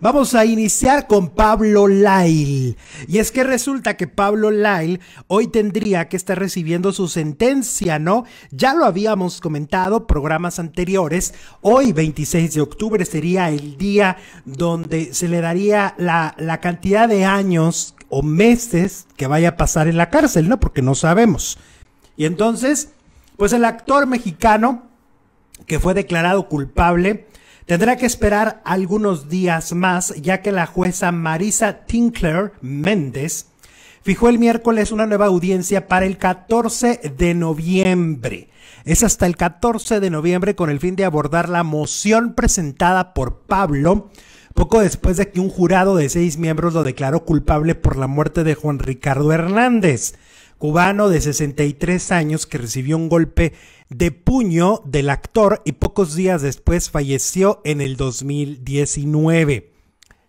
Vamos a iniciar con Pablo Lail. Y es que resulta que Pablo Lail hoy tendría que estar recibiendo su sentencia, ¿no? Ya lo habíamos comentado programas anteriores. Hoy, 26 de octubre, sería el día donde se le daría la, la cantidad de años o meses que vaya a pasar en la cárcel, ¿no? Porque no sabemos. Y entonces, pues el actor mexicano que fue declarado culpable Tendrá que esperar algunos días más, ya que la jueza Marisa Tinkler Méndez fijó el miércoles una nueva audiencia para el 14 de noviembre. Es hasta el 14 de noviembre con el fin de abordar la moción presentada por Pablo poco después de que un jurado de seis miembros lo declaró culpable por la muerte de Juan Ricardo Hernández, cubano de 63 años que recibió un golpe de puño del actor y pocos días después falleció en el 2019.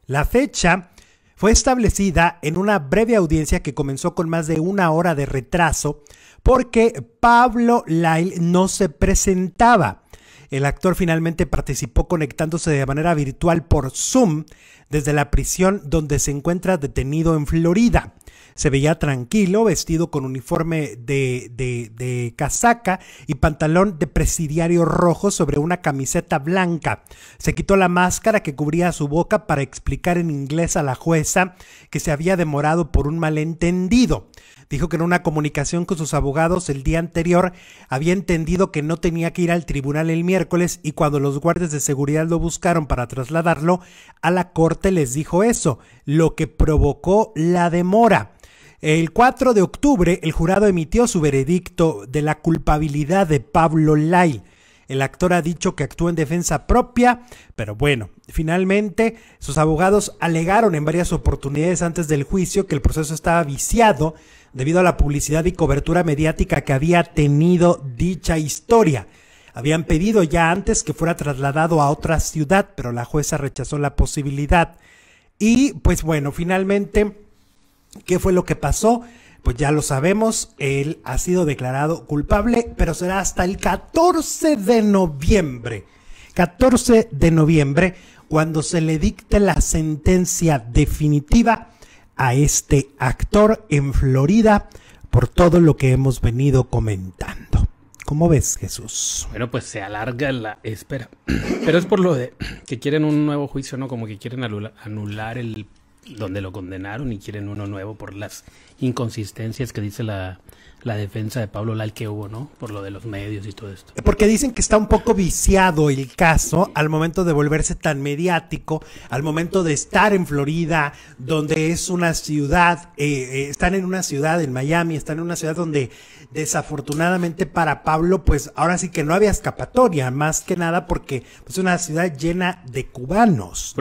La fecha fue establecida en una breve audiencia que comenzó con más de una hora de retraso porque Pablo Lyle no se presentaba. El actor finalmente participó conectándose de manera virtual por Zoom desde la prisión donde se encuentra detenido en Florida. Se veía tranquilo, vestido con uniforme de, de, casaca y pantalón de presidiario rojo sobre una camiseta blanca. Se quitó la máscara que cubría su boca para explicar en inglés a la jueza que se había demorado por un malentendido. Dijo que en una comunicación con sus abogados el día anterior había entendido que no tenía que ir al tribunal el miércoles y cuando los guardias de seguridad lo buscaron para trasladarlo a la corte les dijo eso, lo que provocó la demora. El 4 de octubre, el jurado emitió su veredicto de la culpabilidad de Pablo Lai. El actor ha dicho que actuó en defensa propia, pero bueno, finalmente sus abogados alegaron en varias oportunidades antes del juicio que el proceso estaba viciado debido a la publicidad y cobertura mediática que había tenido dicha historia. Habían pedido ya antes que fuera trasladado a otra ciudad, pero la jueza rechazó la posibilidad. Y pues bueno, finalmente ¿Qué fue lo que pasó? Pues ya lo sabemos, él ha sido declarado culpable, pero será hasta el 14 de noviembre. 14 de noviembre, cuando se le dicte la sentencia definitiva a este actor en Florida por todo lo que hemos venido comentando. ¿Cómo ves, Jesús? Bueno, pues se alarga la espera. Pero es por lo de que quieren un nuevo juicio, ¿no? Como que quieren anular el donde lo condenaron y quieren uno nuevo por las inconsistencias que dice la, la defensa de Pablo Lal que hubo, ¿no? Por lo de los medios y todo esto. Porque dicen que está un poco viciado el caso al momento de volverse tan mediático, al momento de estar en Florida, donde es una ciudad, eh, eh, están en una ciudad, en Miami, están en una ciudad donde desafortunadamente para Pablo, pues ahora sí que no había escapatoria, más que nada porque pues, es una ciudad llena de cubanos.